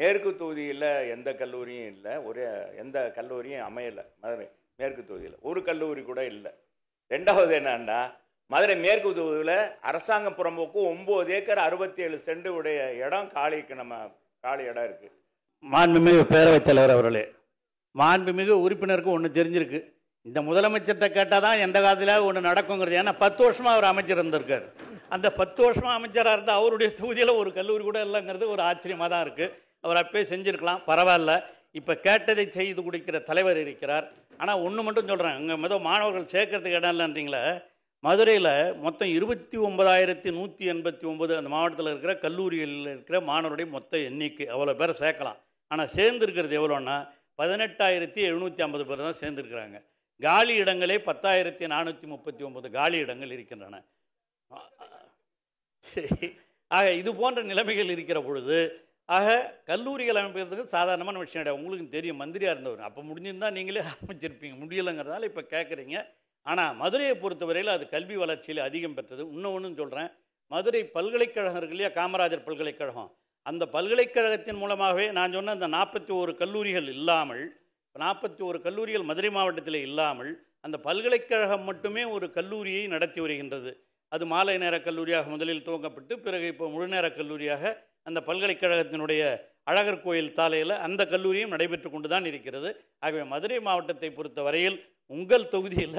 மேற்கு தொகுதியில் எந்த கல்லூரியும் இல்லை ஒரு எந்த கல்லூரியும் அமையலை மதுரை மேற்கு தொகுதியில் ஒரு கல்லூரி கூட இல்லை ரெண்டாவது என்னன்னா மதுரை மேற்கு தொகுதியில் அரசாங்க புறம்போக்கு ஒம்பது ஏக்கர் அறுபத்தி ஏழு செண்டு உடைய இடம் காலிக்கு நம்ம காலி இடம் இருக்குது மாண்புமிகு பேரவைத் தலைவர் அவர்களே மாண்புமிகு உறுப்பினருக்கு ஒன்று தெரிஞ்சிருக்கு இந்த முதலமைச்சர்கிட்ட கேட்டால் தான் எந்த காலத்தில் ஒன்று நடக்குங்கிறது ஏன்னா பத்து வருஷமாக அவர் அமைச்சர் இருந்திருக்கார் அந்த பத்து வருஷமாக அமைச்சராக இருந்தால் அவருடைய தொகுதியில் ஒரு கல்லூரி கூட இல்லைங்கிறது ஒரு ஆச்சரியமாக தான் இருக்குது அவர் அப்பயே செஞ்சுருக்கலாம் பரவாயில்ல இப்போ கேட்டதை செய்து கொடுக்கிற தலைவர் இருக்கிறார் ஆனால் ஒன்று மட்டும் சொல்கிறேன் இங்கே மொத மாணவர்கள் சேர்க்கறதுக்கு இடம் இல்லைன்றீங்களே மதுரையில் மொத்தம் இருபத்தி ஒன்பதாயிரத்தி நூற்றி எண்பத்தி ஒம்பது அந்த மாவட்டத்தில் இருக்கிற கல்லூரியில் இருக்கிற மாணவருடைய மொத்த எண்ணிக்கை அவ்வளோ பேரை சேர்க்கலாம் ஆனால் சேர்ந்துருக்கிறது எவ்வளோன்னா பதினெட்டாயிரத்தி எழுநூற்றி ஐம்பது பேர் தான் சேர்ந்துருக்கிறாங்க காலி இடங்களே பத்தாயிரத்தி நானூற்றி முப்பத்தி ஒம்பது காலி இடங்கள் இருக்கின்றன ஆக இது போன்ற நிலைமைகள் இருக்கிற பொழுது ஆக கல்லூரிகள் அமைப்பதற்கு சாதாரணமான விஷயம் கிடையாது உங்களுக்கு தெரியும் மந்திரியாக இருந்தவர் அப்போ முடிஞ்சிருந்தால் நீங்களே ஆரம்பிச்சிருப்பீங்க முடியலைங்கிறதால இப்போ கேட்குறீங்க ஆனால் மதுரையை பொறுத்தவரையில் அது கல்வி வளர்ச்சியில் அதிகம் பெற்றது இன்னும் ஒன்று சொல்கிறேன் மதுரை பல்கலைக்கழகம் இருக்கு இல்லையா காமராஜர் பல்கலைக்கழகம் அந்த பல்கலைக்கழகத்தின் மூலமாகவே நான் சொன்ன அந்த நாற்பத்தி ஒரு கல்லூரிகள் இல்லாமல் நாற்பத்தி ஒரு கல்லூரிகள் மதுரை மாவட்டத்தில் இல்லாமல் அந்த பல்கலைக்கழகம் மட்டுமே ஒரு கல்லூரியை நடத்தி வருகின்றது அது மாலை நேர கல்லூரியாக முதலில் துவங்கப்பட்டு பிறகு இப்போ முழுநேர கல்லூரியாக அந்த பல்கலைக்கழகத்தினுடைய அழகர் கோயில் தாலையில் அந்த கல்லூரியும் நடைபெற்று கொண்டு தான் இருக்கிறது ஆகவே மதுரை மாவட்டத்தை பொறுத்த வரையில் உங்கள் தொகுதியில்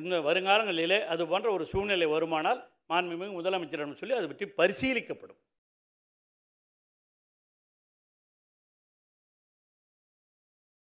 இந்த வருங்காலங்களிலே அது போன்ற ஒரு சூழ்நிலை வருமானால் மாண்புமிகு முதலமைச்சரிடம் சொல்லி அதை பற்றி பரிசீலிக்கப்படும்